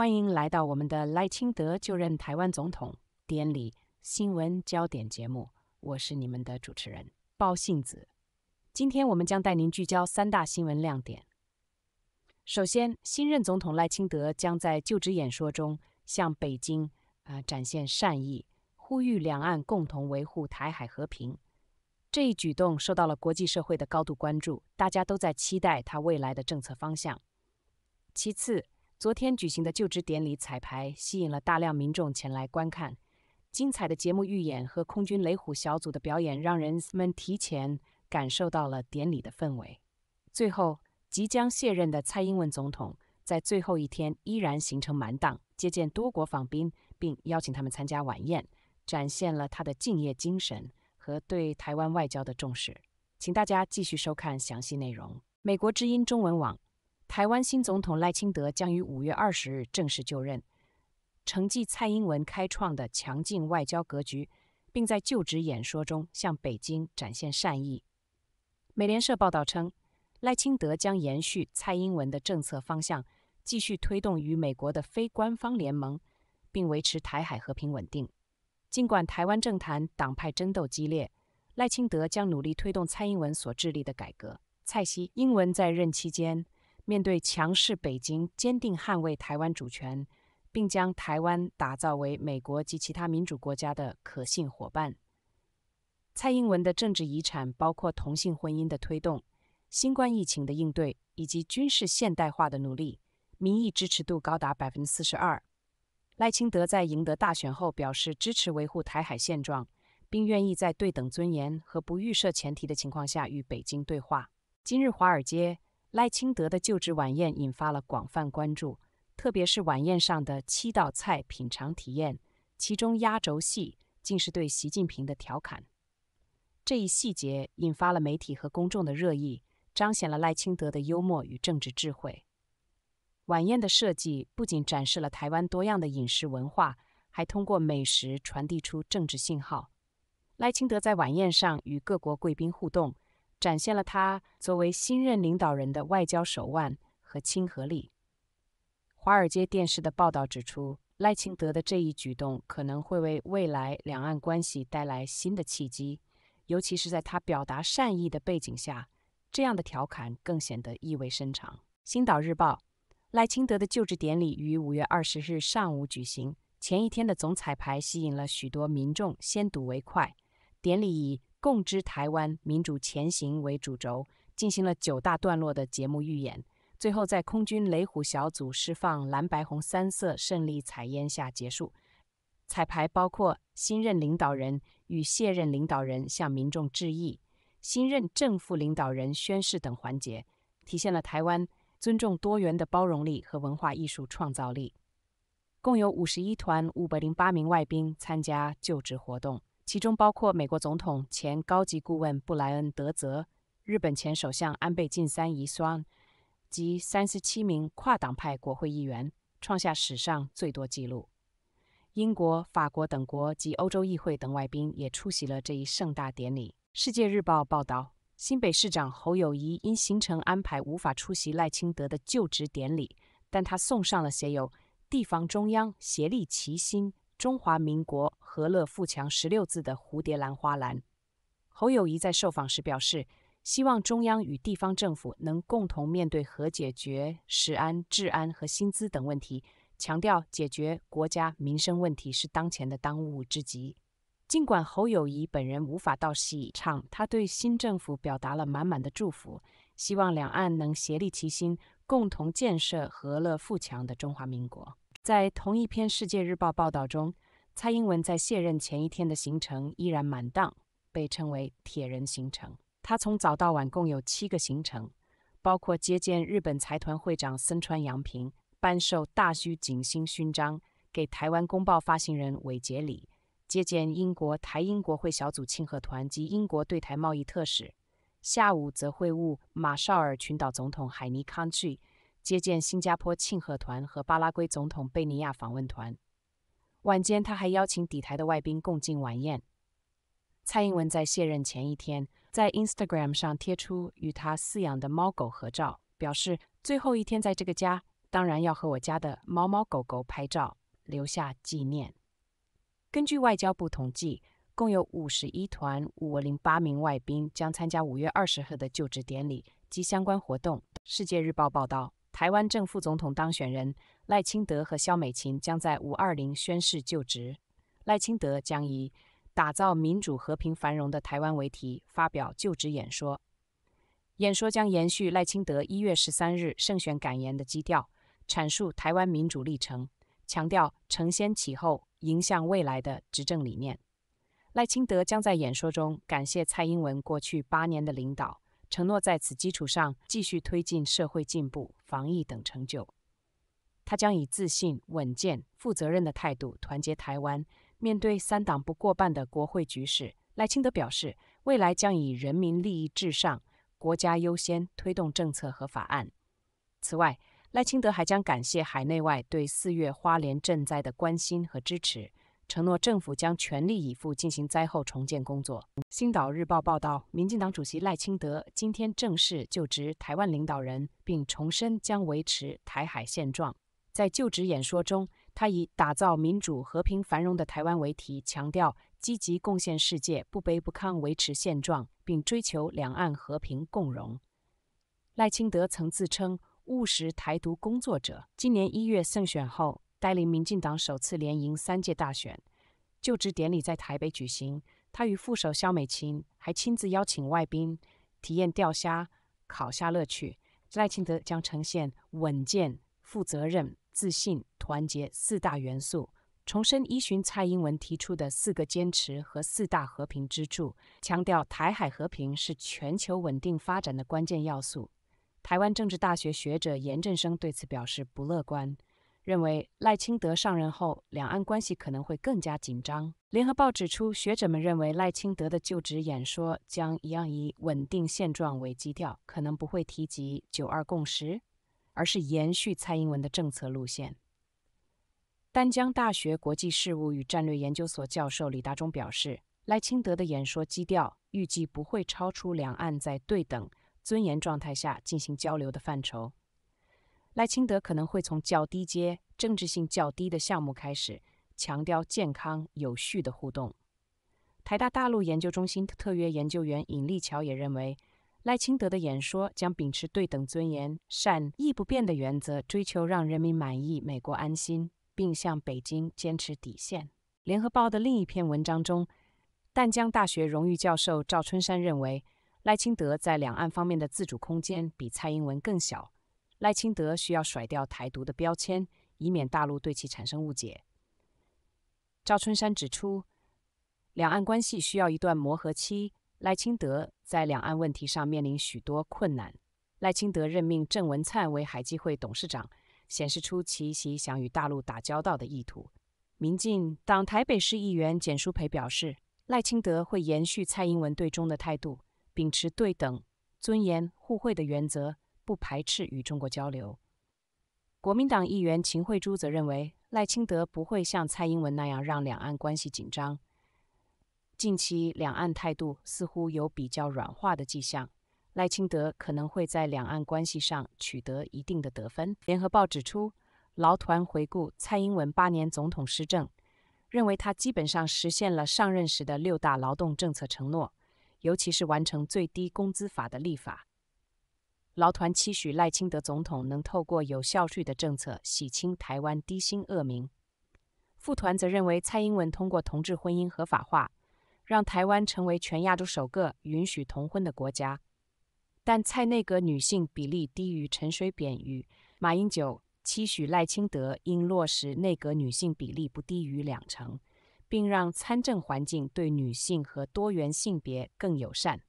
欢迎来到我们的赖清德就任台湾总统典礼新闻焦点节目，我是你们的主持人包信子。今天我们将带您聚焦三大新闻亮点。首先，新任总统赖清德将在就职演说中向北京啊展现善意，呼吁两岸共同维护台海和平。这一举动受到了国际社会的高度关注，大家都在期待他未来的政策方向。其次，昨天举行的就职典礼彩排吸引了大量民众前来观看。精彩的节目预演和空军雷虎小组的表演，让人们提前感受到了典礼的氛围。最后，即将卸任的蔡英文总统在最后一天依然行程满档，接见多国访宾，并邀请他们参加晚宴，展现了他的敬业精神和对台湾外交的重视。请大家继续收看详细内容。美国之音中文网。台湾新总统赖清德将于五月二十日正式就任，承继蔡英文开创的强劲外交格局，并在就职演说中向北京展现善意。美联社报道称，赖清德将延续蔡英文的政策方向，继续推动与美国的非官方联盟，并维持台海和平稳定。尽管台湾政坛党派争斗激烈，赖清德将努力推动蔡英文所致力的改革。蔡英文在任期间。面对强势北京，坚定捍卫台湾主权，并将台湾打造为美国及其他民主国家的可信伙伴。蔡英文的政治遗产包括同性婚姻的推动、新冠疫情的应对以及军事现代化的努力，民意支持度高达百分之四十二。赖清德在赢得大选后表示支持维护台海现状，并愿意在对等尊严和不预设前提的情况下与北京对话。今日华尔街。赖清德的就职晚宴引发了广泛关注，特别是晚宴上的七道菜品尝体验，其中压轴戏竟是对习近平的调侃。这一细节引发了媒体和公众的热议，彰显了赖清德的幽默与政治智慧。晚宴的设计不仅展示了台湾多样的饮食文化，还通过美食传递出政治信号。赖清德在晚宴上与各国贵宾互动。展现了他作为新任领导人的外交手腕和亲和力。华尔街电视的报道指出，赖清德的这一举动可能会为未来两岸关系带来新的契机，尤其是在他表达善意的背景下，这样的调侃更显得意味深长。《星岛日报》：赖清德的就职典礼于五月二十日上午举行，前一天的总彩排吸引了许多民众先睹为快。典礼以共知台湾民主前行为主轴，进行了九大段落的节目预演，最后在空军雷虎小组释放蓝白红三色胜利彩烟下结束。彩排包括新任领导人与卸任领导人向民众致意、新任正副领导人宣誓等环节，体现了台湾尊重多元的包容力和文化艺术创造力。共有五十一团五百零八名外宾参加就职活动。其中包括美国总统前高级顾问布莱恩·德泽、日本前首相安倍晋三遗孀及三十七名跨党派国会议员，创下史上最多纪录。英国、法国等国及欧洲议会等外宾也出席了这一盛大典礼。《世界日报》报道，新北市长侯友谊因行程安排无法出席赖清德的就职典礼，但他送上了写有“地方中央协力齐心，中华民国”。和乐富强十六字的蝴蝶兰花篮，侯友谊在受访时表示，希望中央与地方政府能共同面对和解决食安、治安和薪资等问题，强调解决国家民生问题是当前的当务之急。尽管侯友谊本人无法到以唱，他对新政府表达了满满的祝福，希望两岸能协力齐心，共同建设和乐富强的中华民国。在同一篇《世界日报》报道中。蔡英文在卸任前一天的行程依然满档，被称为“铁人行程”。他从早到晚共有七个行程，包括接见日本财团会长森川洋平，颁授大须警星勋章给台湾公报发行人韦杰礼，接见英国台英国会小组庆贺团及英国对台贸易特使。下午则会晤马绍尔群岛总统海尼康去，接见新加坡庆贺团和巴拉圭总统贝尼亚访问团。晚间，他还邀请底台的外宾共进晚宴。蔡英文在卸任前一天，在 Instagram 上贴出与他饲养的猫狗合照，表示最后一天在这个家，当然要和我家的猫猫狗狗拍照，留下纪念。根据外交部统计，共有五十一团五零八名外宾将参加五月二十号的就职典礼及相关活动。世界日报报道，台湾正副总统当选人。赖清德和肖美琴将在五二零宣誓就职。赖清德将以“打造民主、和平、繁荣的台湾”为题发表就职演说。演说将延续赖清德一月十三日胜选感言的基调，阐述台湾民主历程，强调承先启后、迎向未来的执政理念。赖清德将在演说中感谢蔡英文过去八年的领导，承诺在此基础上继续推进社会进步、防疫等成就。他将以自信、稳健、负责任的态度团结台湾。面对三党不过半的国会局势，赖清德表示，未来将以人民利益至上、国家优先推动政策和法案。此外，赖清德还将感谢海内外对四月花莲赈灾的关心和支持，承诺政府将全力以赴进行灾后重建工作。《星岛日报》报道，民进党主席赖清德今天正式就职台湾领导人，并重申将维持台海现状。在就职演说中，他以“打造民主、和平、繁荣的台湾”为题，强调积极贡献世界，不卑不亢维持现状，并追求两岸和平共荣。赖清德曾自称务实台独工作者。今年一月胜选后，带领民进党首次连赢三届大选。就职典礼在台北举行，他与副手肖美琴还亲自邀请外宾体验钓虾、烤虾乐趣。赖清德将呈现稳健、负责任。自信、团结四大元素，重申依循蔡英文提出的四个坚持和四大和平支柱，强调台海和平是全球稳定发展的关键要素。台湾政治大学学者严振声对此表示不乐观，认为赖清德上任后，两岸关系可能会更加紧张。联合报指出，学者们认为赖清德的就职演说将一样以稳定现状为基调，可能不会提及九二共识。而是延续蔡英文的政策路线。丹江大学国际事务与战略研究所教授李大忠表示，赖清德的演说基调预计不会超出两岸在对等、尊严状态下进行交流的范畴。赖清德可能会从较低阶、政治性较低的项目开始，强调健康、有序的互动。台大大陆研究中心特约研究员尹立桥也认为。赖清德的演说将秉持对等尊严、善意不变的原则，追求让人民满意、美国安心，并向北京坚持底线。《联合报》的另一篇文章中，淡江大学荣誉教授赵春山认为，赖清德在两岸方面的自主空间比蔡英文更小，赖清德需要甩掉台独的标签，以免大陆对其产生误解。赵春山指出，两岸关系需要一段磨合期。赖清德在两岸问题上面临许多困难。赖清德任命郑文灿为海基会董事长，显示出其想与大陆打交道的意图。民进党台北市议员简书培表示，赖清德会延续蔡英文对中的态度，秉持对等、尊严、互惠的原则，不排斥与中国交流。国民党议员秦惠珠则认为，赖清德不会像蔡英文那样让两岸关系紧张。近期两岸态度似乎有比较软化的迹象，赖清德可能会在两岸关系上取得一定的得分。联合报指出，劳团回顾蔡英文八年总统施政，认为他基本上实现了上任时的六大劳动政策承诺，尤其是完成最低工资法的立法。劳团期许赖清德总统能透过有效率的政策洗清台湾低薪恶名。副团则认为蔡英文通过同志婚姻合法化。让台湾成为全亚洲首个允许同婚的国家，但蔡内阁女性比例低于陈水扁与马英九，期许赖清德应落实内阁女性比例不低于两成，并让参政环境对女性和多元性别更友善。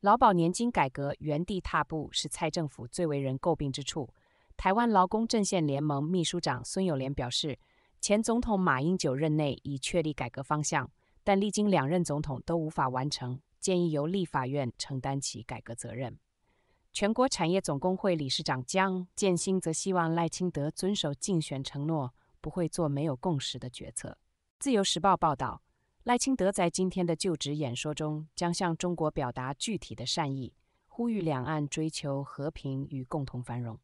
劳保年金改革原地踏步是蔡政府最为人诟病之处。台湾劳工阵线联盟秘书长孙友莲表示，前总统马英九任内已确立改革方向。但历经两任总统都无法完成，建议由立法院承担起改革责任。全国产业总工会理事长江建新则希望赖清德遵守竞选承诺，不会做没有共识的决策。自由时报报道，赖清德在今天的就职演说中将向中国表达具体的善意，呼吁两岸追求和平与共同繁荣。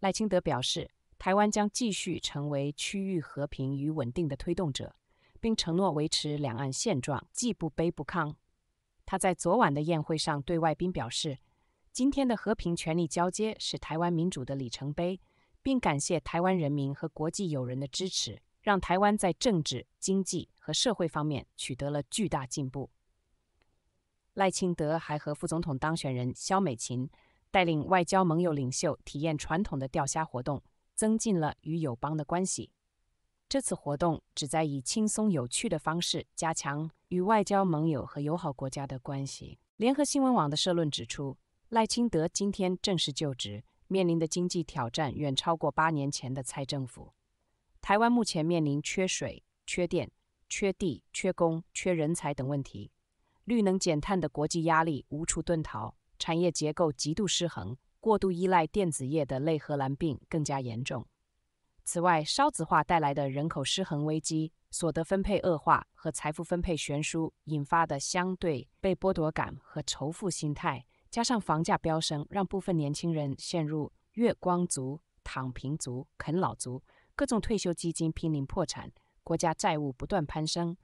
赖清德表示，台湾将继续成为区域和平与稳定的推动者。并承诺维持两岸现状，既不卑不亢。他在昨晚的宴会上对外宾表示，今天的和平权力交接是台湾民主的里程碑，并感谢台湾人民和国际友人的支持，让台湾在政治、经济和社会方面取得了巨大进步。赖清德还和副总统当选人肖美琴带领外交盟友领袖体验传统的钓虾活动，增进了与友邦的关系。这次活动旨在以轻松有趣的方式加强与外交盟友和友好国家的关系。联合新闻网的社论指出，赖清德今天正式就职，面临的经济挑战远超过八年前的蔡政府。台湾目前面临缺水、缺电、缺地、缺工、缺人才等问题，绿能减碳的国际压力无处遁逃，产业结构极度失衡，过度依赖电子业的“内荷兰病”更加严重。此外，少子化带来的人口失衡危机、所得分配恶化和财富分配悬殊引发的相对被剥夺感和仇富心态，加上房价飙升，让部分年轻人陷入月光族、躺平族、啃老族，各种退休基金濒临破产，国家债务不断攀升，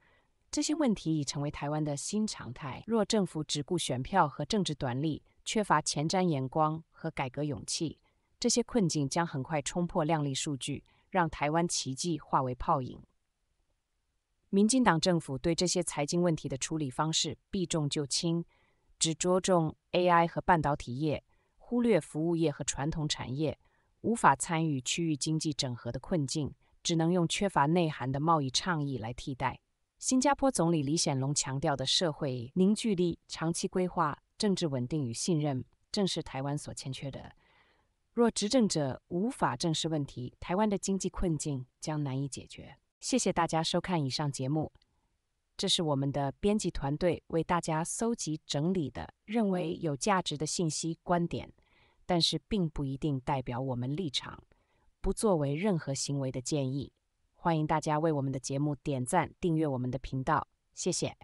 这些问题已成为台湾的新常态。若政府只顾选票和政治短利，缺乏前瞻眼光和改革勇气。这些困境将很快冲破亮丽数据，让台湾奇迹化为泡影。民进党政府对这些财经问题的处理方式避重就轻，只着重 AI 和半导体业，忽略服务业和传统产业，无法参与区域经济整合的困境，只能用缺乏内涵的贸易倡议来替代。新加坡总理李显龙强调的社会凝聚力、长期规划、政治稳定与信任，正是台湾所欠缺的。若执政者无法正视问题，台湾的经济困境将难以解决。谢谢大家收看以上节目，这是我们的编辑团队为大家搜集整理的认为有价值的信息观点，但是并不一定代表我们立场，不作为任何行为的建议。欢迎大家为我们的节目点赞、订阅我们的频道，谢谢。